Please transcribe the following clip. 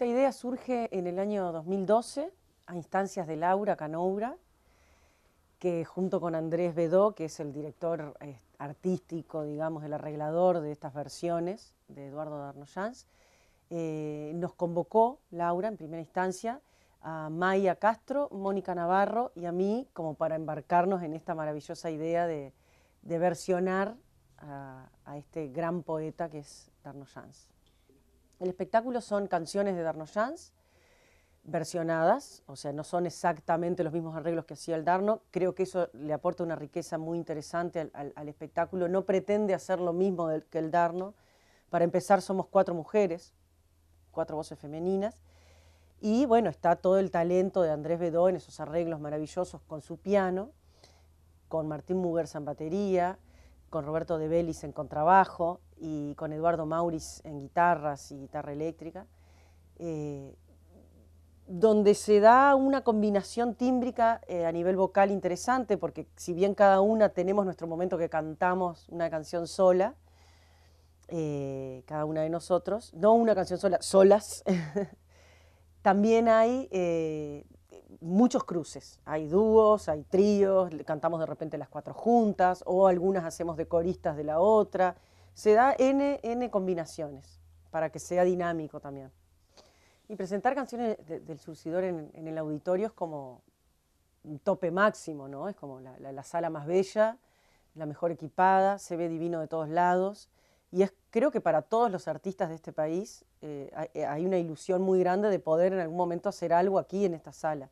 Esta idea surge en el año 2012 a instancias de Laura Canoura, que junto con Andrés Bedó, que es el director eh, artístico, digamos, el arreglador de estas versiones de Eduardo Darnoyanz, eh, nos convocó Laura en primera instancia a Maya Castro, Mónica Navarro y a mí como para embarcarnos en esta maravillosa idea de, versionar a, este gran poeta que es Jans. El espectáculo son canciones de Darno Jans, versionadas, o sea, no son exactamente los mismos arreglos que hacía el Darno. Creo que eso le aporta una riqueza muy interesante al, espectáculo. No pretende hacer lo mismo que el Darno. Para empezar, somos cuatro mujeres, cuatro voces femeninas. Y bueno, está todo el talento de Andrés Bedó en esos arreglos maravillosos con su piano, con Martín Mugers en batería, con Roberto de Belis en contrabajo, y con Eduardo Mauris en guitarras y guitarra eléctrica, eh, donde se da una combinación tímbrica eh, a nivel vocal interesante, porque si bien cada una tenemos nuestro momento que cantamos una canción sola, eh, cada una de nosotros, no una canción sola, solas, también hay muchos cruces, hay dúos, hay tríos, cantamos de repente las cuatro juntas o algunas hacemos de coristas de la otra, se da N, N combinaciones para que sea dinámico también. Y presentar canciones del surcidor en, el auditorio es como un tope máximo, ¿no? Es como la, sala más bella, la mejor equipada, se ve divino de todos lados. Y es, creo que para todos los artistas de este país eh, hay una ilusión muy grande de poder en algún momento hacer algo aquí en esta sala.